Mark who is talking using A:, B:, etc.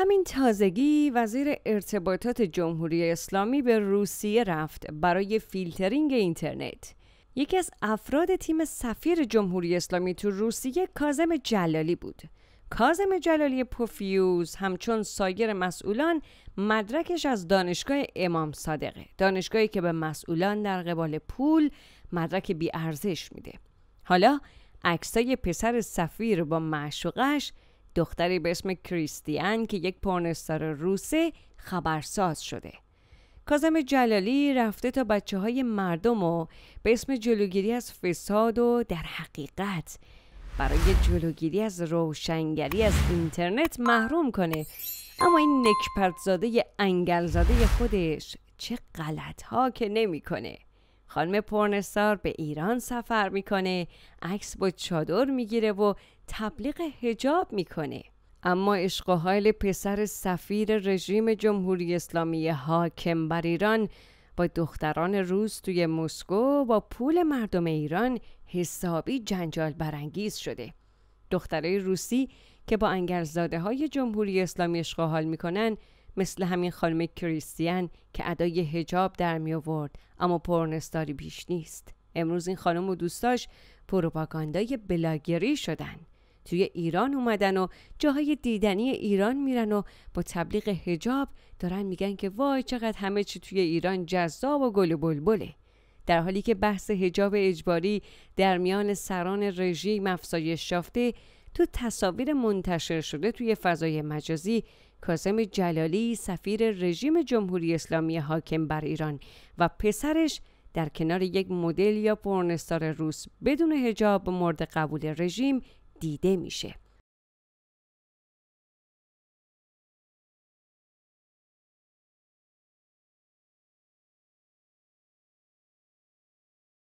A: همین تازگی وزیر ارتباطات جمهوری اسلامی به روسیه رفت برای فیلترینگ اینترنت. یکی از افراد تیم سفیر جمهوری اسلامی تو روسیه کازم جلالی بود. کازم جلالی پوفیوز همچون سایر مسئولان مدرکش از دانشگاه امام صادقه دانشگاهی که به مسئولان در قبال پول مدرک بیارزش میده حالا عکسای پسر سفیر با معشوقش دختری به اسم کریستیان که یک پرنستار روسه خبرساز شده کازم جلالی رفته تا بچه های مردم و به اسم جلوگیری از فساد و در حقیقت برای جلوگیری از روشنگری از اینترنت محروم کنه اما این نکپرتزاده انگلزاده خودش چه غلط ها که نمیکنه خانم پرنستار به ایران سفر میکنه عکس با چادر میگیره و تبلیغ هجاب میکنه اما عشق و پسر سفیر رژیم جمهوری اسلامی حاکم بر ایران با دختران روس توی مسکو با پول مردم ایران حسابی جنجال برانگیز شده دخترای روسی که با انگرزاده های جمهوری اسلامی عشق میکنن مثل همین خانم کریستیان که ادای هجاب در می آورد اما پرنستاری بیش نیست امروز این خانم و دوستاش پروپاگاندای بلاگری شدن توی ایران اومدن و جاهای دیدنی ایران میرن و با تبلیغ هجاب دارن میگن که وای چقدر همه چی توی ایران جذاب و گل و بلبله در حالی که بحث هجاب اجباری در میان سران رژیم افزایش یافته تو تصاویر منتشر شده توی فضای مجازی کاسم جلالی سفیر رژیم جمهوری اسلامی حاکم بر ایران و پسرش در کنار یک مدل یا پرنستار روس بدون هجاب مورد قبول رژیم دیده میشه.